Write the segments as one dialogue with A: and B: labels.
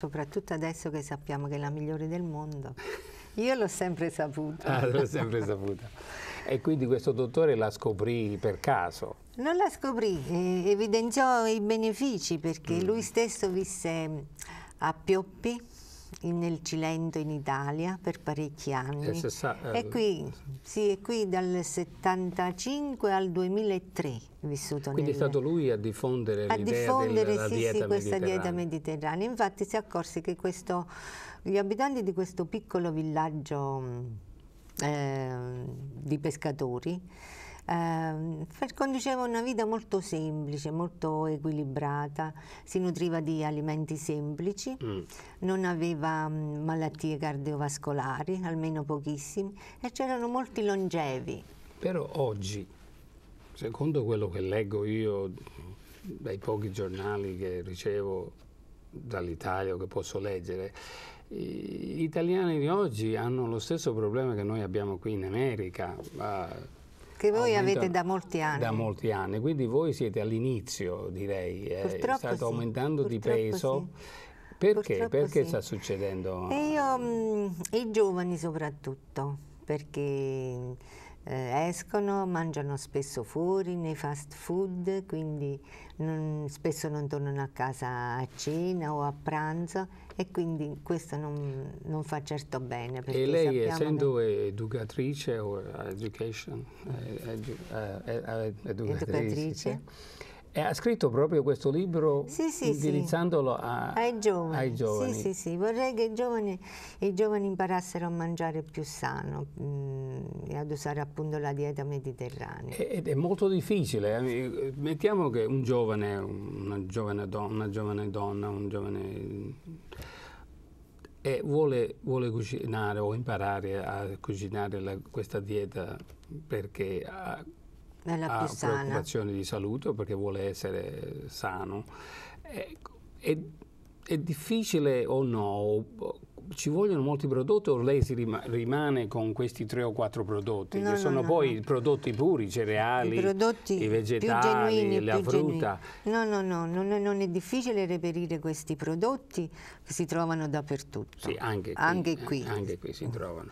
A: Soprattutto adesso che sappiamo che è la migliore del mondo. Io l'ho sempre saputo. Ah, l'ho sempre
B: saputa. E quindi questo dottore la scoprì per caso?
A: Non la scoprì, eh, evidenziò i benefici perché mm. lui stesso visse a Pioppi, nel Cilento in Italia per parecchi anni SSA, eh, eh e qui, sì, è qui dal 75 al 2003 vissuto quindi nel, è stato
B: lui a diffondere a diffondere della, sì, dieta sì, questa dieta
A: mediterranea infatti si è accorsi che questo, gli abitanti di questo piccolo villaggio mm, eh, di pescatori eh, conduceva una vita molto semplice, molto equilibrata, si nutriva di alimenti semplici, mm. non aveva mm, malattie cardiovascolari, almeno pochissime, e c'erano molti longevi.
B: Però oggi, secondo quello che leggo io dai pochi giornali che ricevo dall'Italia o che posso leggere, gli italiani di oggi hanno lo stesso problema che noi abbiamo qui in America.
A: Che voi avete da molti anni. Da
B: molti anni, quindi voi siete all'inizio direi, eh, purtroppo eh, state sì, aumentando di peso. Sì. Perché? Purtroppo perché sì. sta succedendo? E io,
A: mh, mm, i giovani soprattutto, perché eh, escono, mangiano spesso fuori nei fast food, quindi non, spesso non tornano a casa a cena o a pranzo e quindi questo non, non fa certo bene. E lei essendo
B: che... educatrice o education, eh, edu, eh, eh, educatrice, educatrice e ha scritto proprio questo libro sì, sì, indirizzandolo sì. A, ai giovani. Ai giovani. Sì, sì,
A: sì. Vorrei che i giovani, i giovani imparassero a mangiare più sano mh, mm, e ad usare appunto la dieta mediterranea.
B: Ed è molto difficile. Eh. Mettiamo che un giovane, una giovane, donna, una giovane donna, un giovane... E eh, vuole, vuole cucinare o imparare a cucinare la, questa dieta perché ha
A: Bella ha preoccupazioni
B: di salute perché vuole essere sano. È, ecco, è, è difficile o no? Ci vogliono molti prodotti o lei si rimane con questi tre o quattro prodotti? No, che sono no, poi no. prodotti puri, i cereali, i, prodotti i vegetali, genuini, la frutta.
A: No, no, no, non, non, è difficile reperire questi prodotti che si trovano dappertutto. Sì, anche qui. Anche eh, qui,
B: anche qui si trovano.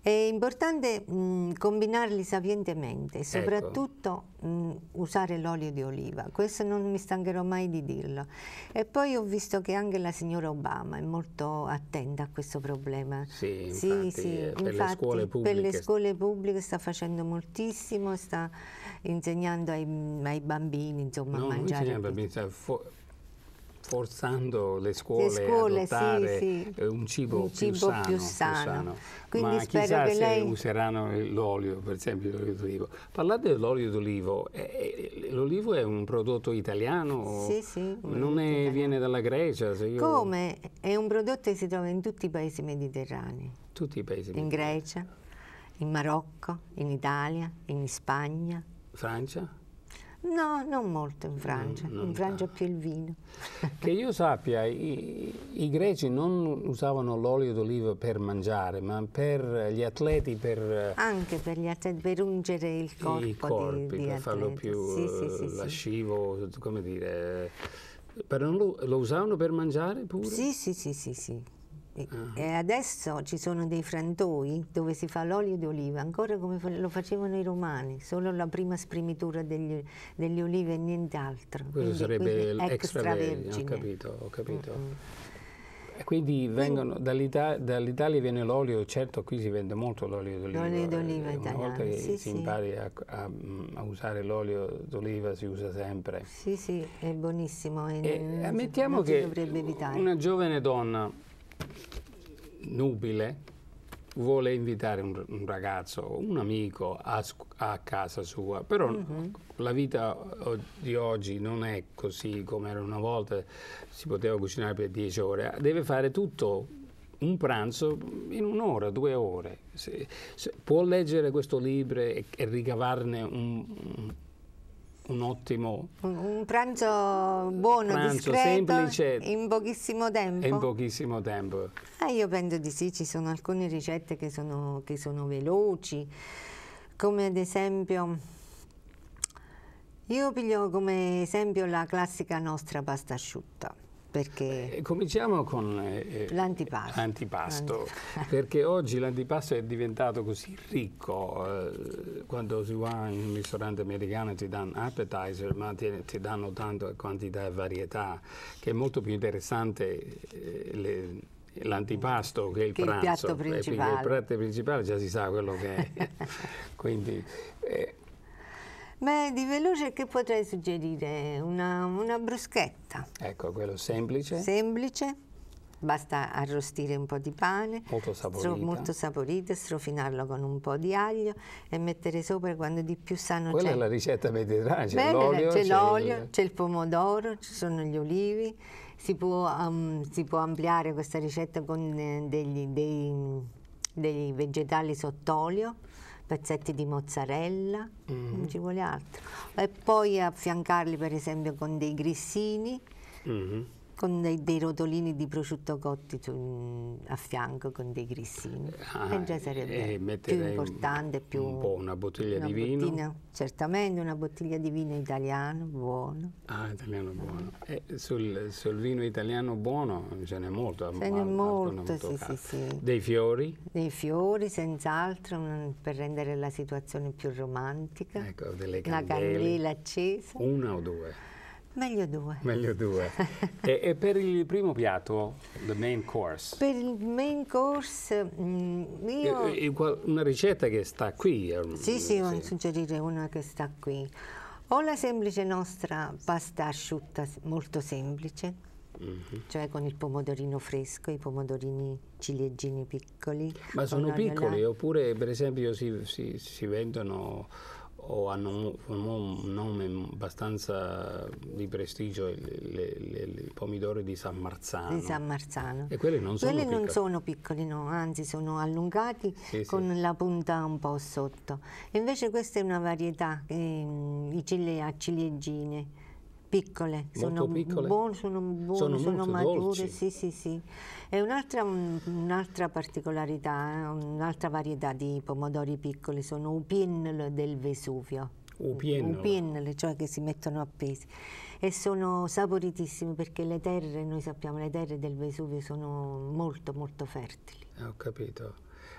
A: È importante mh, combinarli sapientemente, ecco. soprattutto ecco. mh, usare l'olio di oliva, questo non mi stancherò mai di dirlo. E poi ho visto che anche la signora Obama è molto attenta a questo problema. Sì, infatti, sì, sì. Eh, per, infatti le per, le scuole pubbliche sta facendo moltissimo, sta insegnando ai, ai bambini
B: insomma, no, a mangiare. Non insegnando ai bambini, forzando le scuole, le scuole a adottare sì, sì. Eh, un cibo, un cibo più, sano, più, sano, più sano. Quindi Ma spero che lei... useranno l'olio, per esempio l'olio d'olivo. Parlate dell'olio d'olivo, l'olivo è un prodotto italiano? Sì, sì. Non è, viene dalla Grecia? Io...
A: Come? È un prodotto che si trova in tutti i paesi mediterranei.
B: Tutti i paesi mediterranei.
A: In Grecia, in Marocco, in Italia, in Spagna.
B: Francia?
A: No, non molto in Francia, no, in Francia no. più il vino.
B: Che io sappia, i, i greci non usavano l'olio d'oliva per mangiare, ma per gli atleti, per...
A: Anche per gli atleti, per ungere il corpo I corpi, di, di per atleti. farlo più sì, sì, sì, eh,
B: lascivo, come dire... Eh, Però lo, lo usavano per mangiare pure? Sì, sì, sì, sì, sì. Ah.
A: E adesso ci sono dei frantoi dove si fa l'olio d'oliva, ancora come lo facevano i romani, solo la prima sprimitura degli, degli olive e nient'altro. Questo sarebbe l'extravergine, ho capito,
B: ho capito. Mm -hmm. Quindi vengono dall'Italia, dall viene l'olio, certo qui si vende molto l'olio d'oliva. L'olio
A: eh, d'oliva italiano. Una volta che sì, si sì. impari
B: a, a, a usare l'olio d'oliva si usa sempre. Sì,
A: sì, è buonissimo. E, e ammettiamo che una
B: giovane donna nubile vuole invitare un, un ragazzo, un amico a, a casa sua, però mm-hmm. la vita di oggi non è così come era una volta, si poteva cucinare per dieci ore, deve fare tutto un pranzo in un'ora, due ore. Se, se, può leggere questo libro e, e ricavarne un un ottimo
A: un pranzo buono, pranzo discreto, semplice in pochissimo tempo. In
B: pochissimo tempo.
A: Eh, io penso di sì, ci sono alcune ricette che sono, che sono veloci, come ad esempio io piglio come esempio la classica nostra pasta asciutta
B: perché eh, cominciamo con eh, eh
A: l'antipasto,
B: antipasto, perché oggi l'antipasto è diventato così ricco, eh, quando si va in un ristorante americano ti danno appetizer, ma ti, ti danno tanta quantità e varietà, che è molto più interessante eh, le, l'antipasto che il che pranzo, il piatto principale. il piatto principale già si sa quello che è. Quindi, eh,
A: Beh, di veloce che potrei suggerire? Una, una bruschetta.
B: Ecco, quello semplice.
A: Semplice. Basta arrostire un po' di pane, molto saporito. Stro, molto saporito, strofinarlo con un po' di aglio e mettere sopra quando di più sano Quella c'è. Quella è
B: la ricetta mediterranea, c'è l'olio, c'è, l'olio,
A: c'è il pomodoro, ci sono gli olivi. Si può, um, si può ampliare questa ricetta con eh, degli, dei, dei vegetali sott'olio pezzetti di mozzarella, mm. non ci vuole altro. E poi affiancarli per esempio con dei grissini. Mm -hmm con dei, dei, rotolini di prosciutto cotti su, mm, a fianco con dei grissini ah, e già sarebbe e eh, eh, più importante
B: più un po' una bottiglia una di vino bottina,
A: certamente una bottiglia di vino italiano
B: buono ah italiano buono eh, sul, sul, vino italiano buono ce n'è molto ce n'è molto, sì, sì, sì. dei fiori
A: dei fiori senz'altro mm, per rendere la situazione più romantica ecco
B: delle candele una candela accesa una o due
A: Meglio due.
B: Meglio due. e, e, per il primo piatto, the main course?
A: Per il main course, mh, mm, io... E,
B: e, una ricetta che sta qui. Ehm, sì, sì, voglio
A: suggerire una che sta qui. O la semplice nostra pasta asciutta molto semplice, Mm -hmm. cioè con il pomodorino fresco, i pomodorini ciliegini piccoli. Ma sono piccoli
B: oppure per esempio si, si, si vendono o hanno un nome abbastanza di prestigio, i pomidori di San Marzano. Di San
A: Marzano. E quelli non sono quelli piccoli? non sono piccoli, no, anzi sono allungati sì, con sì. la punta un po' sotto. invece questa è una varietà, eh, i ciliegi a ciliegine piccole, sono, piccole. Buone, sono buone, sono, sono mature, sì, sì, sì. E un'altra, un particolarità, un'altra varietà di pomodori piccoli sono upiennole del Vesuvio. Upiennole. Upiennole, cioè che si mettono appesi. E sono saporitissimi perché le terre, noi sappiamo, le terre del Vesuvio
B: sono
A: molto molto fertili.
B: Eh, ho capito.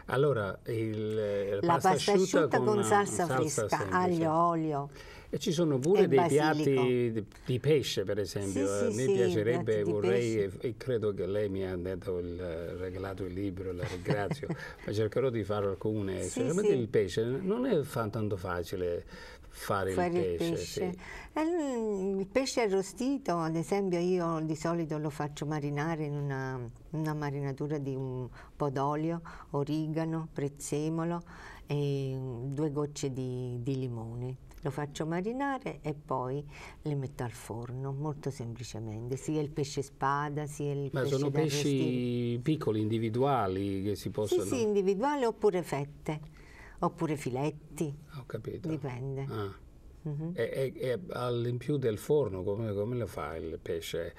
B: Allora, il, la, la pasta, pasta asciutta, asciutta, con, con salsa, salsa, fresca, aglio, olio. E ci sono pure dei basilico. piatti di pesce, per esempio. Sì, eh, sì, mi sì, piacerebbe, vorrei, e, e, credo che lei mi ha il, regalato il libro, la ringrazio, ma cercherò di fare alcune. Sì, sì. Il pesce non è tanto facile fare, fare il pesce? Il pesce.
A: Sì. Eh, il pesce arrostito, ad esempio, io di solito lo faccio marinare in una, una marinatura di un po' d'olio, origano, prezzemolo e due gocce di, di limone lo faccio marinare e poi le metto al forno molto semplicemente sia il pesce spada sia il ma pesce ma sono pesci
B: piccoli individuali che si possono sì sì
A: individuali oppure fette oppure filetti. Ah, ho capito. Dipende.
B: Ah. Mm-hmm. E, e, e all'impiù del forno come, come, lo fa il pesce?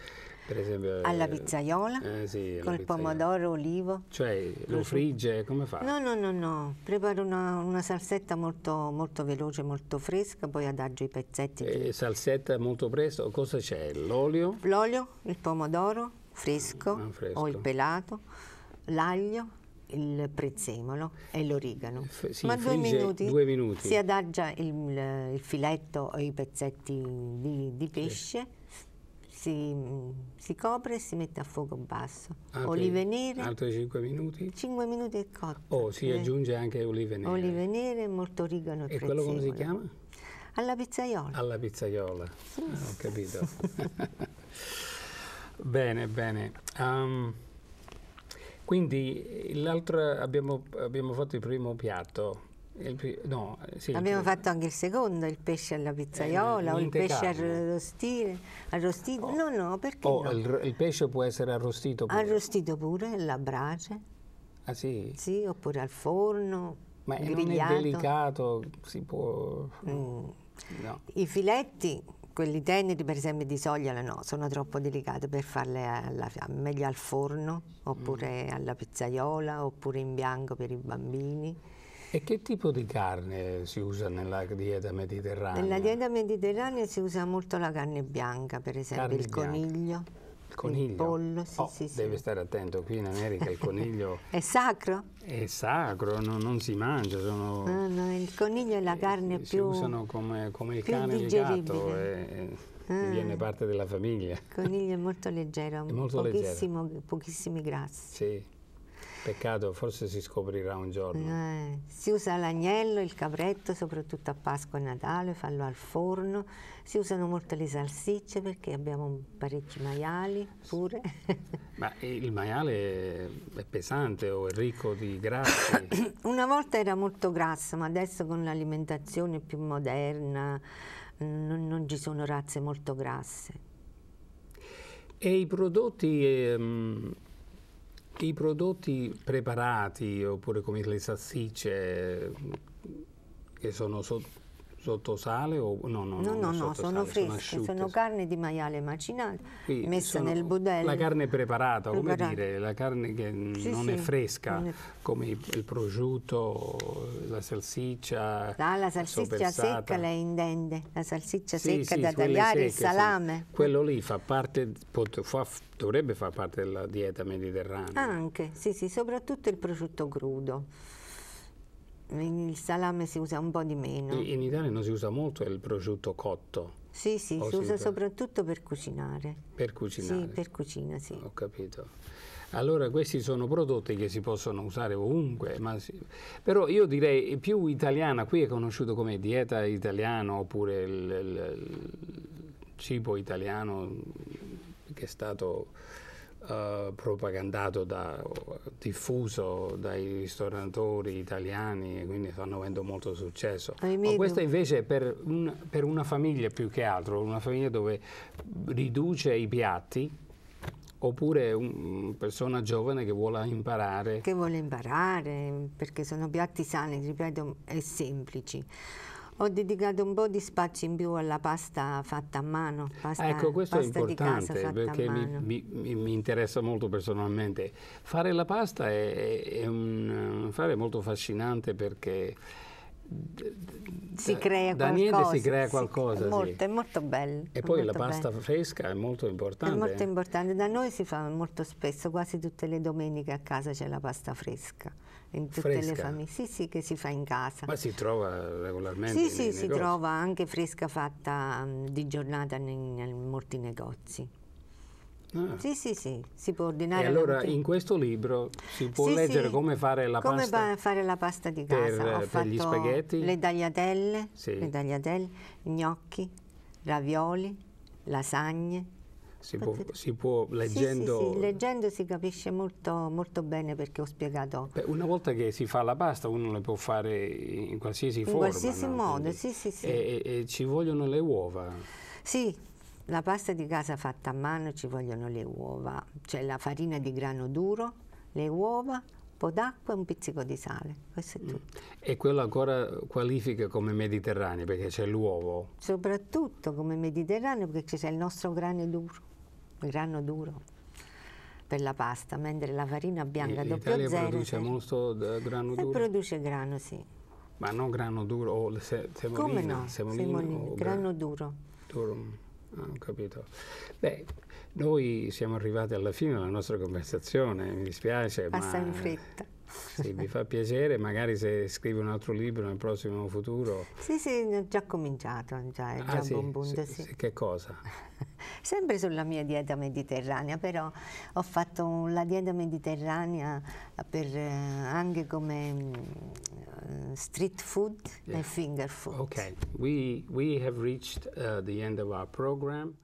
B: Per esempio, alla eh, pizzaiola eh, sì, col pomodoro olivo. Cioè lo frigge, come fa? No,
A: no, no, no. preparo una, una salsetta molto, molto, veloce, molto fresca, poi adagio i pezzetti. E eh,
B: di... salsetta molto presto, cosa c'è? L'olio? L'olio, il pomodoro fresco, ah, fresco. o il
A: pelato, l'aglio, il prezzemolo e l'origano. sì, Ma due minuti, due minuti, si adagia il, il filetto o i pezzetti di, di pesce. Sì. Si, si, copre e si mette a fuoco basso.
B: Altri, olive nere. Altri 5 minuti? 5 minuti e cotto. Oh, si eh. aggiunge anche olive nere. Olive
A: nere, molto origano e E quello come si chiama? Alla pizzaiola.
B: Alla pizzaiola, sì. ah, ho capito. bene, bene. Um, quindi l'altra abbiamo, abbiamo fatto il primo piatto, il, no, sì, Abbiamo il,
A: fatto anche il secondo, il pesce alla pizzaiola eh, o il pesce arrostire, arrostito. Oh. No, no, perché oh, no?
B: Il, il, pesce può essere arrostito pure.
A: Arrostito pure, la brace. Ah sì? Sì, oppure al forno, Ma grigliato. non è delicato, si può... Mm. No. I filetti quelli teneri per esempio di sogliola no, sono troppo delicate per farle alla, meglio al forno oppure mm. alla pizzaiola oppure in bianco per i bambini.
B: E che tipo di carne si usa nella dieta mediterranea? Nella
A: dieta mediterranea si usa molto la carne bianca, per esempio carne il bianca. coniglio
B: coniglio. Il pollo, sì, oh, sì, sì. Deve stare attento, qui in America il coniglio...
A: è sacro?
B: È sacro, no, non si mangia, sono... No,
A: no, il coniglio è la eh, carne eh, più... Si usano
B: come, come il cane e il gatto, è, ah. viene parte della famiglia. Il
A: coniglio è molto leggero, è molto leggero. pochissimi grassi.
B: Sì. Peccato, forse si scoprirà un giorno.
A: Eh, si usa l'agnello, il capretto, soprattutto a Pasqua e Natale, fallo al forno. Si usano molto le salsicce perché abbiamo parecchi maiali pure.
B: Ma il maiale è pesante o è ricco di grassi?
A: Una volta era molto grasso, ma adesso con l'alimentazione più moderna non, non ci sono razze molto grasse.
B: E i prodotti... Ehm i prodotti preparati, oppure come le salsicce, che sono so sotto sale? O... No, no, no, no, no sono fresche, sono, sono,
A: carne di maiale macinata Quindi messa nel budello. La carne
B: preparata, preparata, come dire, la carne che sì, non sì, è fresca, non è... come il prosciutto, la salsiccia. Ah, la salsiccia secca
A: lei intende, la salsiccia sì, secca da tagliare, secche, il salame. Quello
B: lì fa parte, fa, dovrebbe far parte della dieta mediterranea.
A: Anche, sì, sì, soprattutto il prosciutto crudo il salame si usa un po' di meno. In
B: Italia non si usa molto il prosciutto cotto. Sì, sì, si, si usa, usa
A: soprattutto per cucinare.
B: Per cucinare? Sì,
A: per cucina, sì. Ho capito.
B: Allora questi sono prodotti che si possono usare ovunque, si... però io direi più italiana, qui è conosciuto come dieta italiana oppure il, il, il cibo italiano che è stato eh, propagandato, da, diffuso dai ristoratori italiani e quindi stanno avendo molto successo. Ma questo invece è per, un, per una famiglia più che altro, una famiglia dove riduce i piatti, oppure una persona giovane che vuole imparare. Che vuole
A: imparare, perché sono piatti sani, ripeto, e semplici. Ho dedicato un po' di spazio in più alla pasta fatta a mano. Pasta, ecco, questo è importante perché mi,
B: mi, mi, interessa molto personalmente. Fare la pasta è, è un, un fare molto affascinante perché si crea da, da niente si crea qualcosa. Si, è, molto, sì. è
A: molto bello. E poi la pasta bello.
B: fresca è molto importante. È molto
A: importante. Da noi si fa molto spesso, quasi tutte le domeniche a casa c'è la pasta fresca in tutte fresca. le famiglie. Sì, sì, che si fa in casa. Ma
B: si trova regolarmente? Sì, sì, negozi. si trova
A: anche fresca fatta mm, di giornata in, molti negozi. Ah. Sì, sì, sì, si può ordinare. E allora in
B: questo libro si può sì, leggere sì. come fare la come pasta? Come
A: fare la pasta di casa. Per, Ho per gli spaghetti? Le tagliatelle, sì. le tagliatelle, gnocchi, ravioli, lasagne,
B: si può, si può, leggendo... Sì, sì, sì,
A: leggendo si capisce molto, molto, bene perché ho spiegato.
B: Beh, una volta che si fa la pasta uno la può fare in qualsiasi in forma. In qualsiasi no? modo, Quindi, sì, sì, sì. E, e, e ci vogliono le uova. Sì,
A: la pasta di casa fatta a mano ci vogliono le uova. C'è cioè la farina di grano duro, le uova, po' d'acqua e un pizzico di sale, questo è mm. tutto.
B: E quello ancora qualifica come mediterraneo perché c'è l'uovo?
A: Soprattutto come mediterraneo perché c'è il nostro grano duro, grano duro per la pasta, mentre la farina bianca doppio zero... L'Italia produce
B: molto eh, grano duro? produce
A: grano, sì.
B: Ma non grano duro o se, semolina? Come no, semolina, semolina grano duro. Duro, mm, ah, ho capito. Beh, noi siamo arrivati alla fine della nostra conversazione, mi dispiace. Passa ma... in fretta. Sì, mi fa piacere, magari se scrivi un altro libro nel prossimo futuro.
A: Sì, sì, ho già cominciato, già, è ah, già sì, buon punto. Sì, sì.
B: Che cosa?
A: Sempre sulla mia dieta mediterranea, però ho fatto la dieta mediterranea per, eh, anche come uh, street food yeah. e finger food.
B: Ok, we, we have reached uh, the end of our program.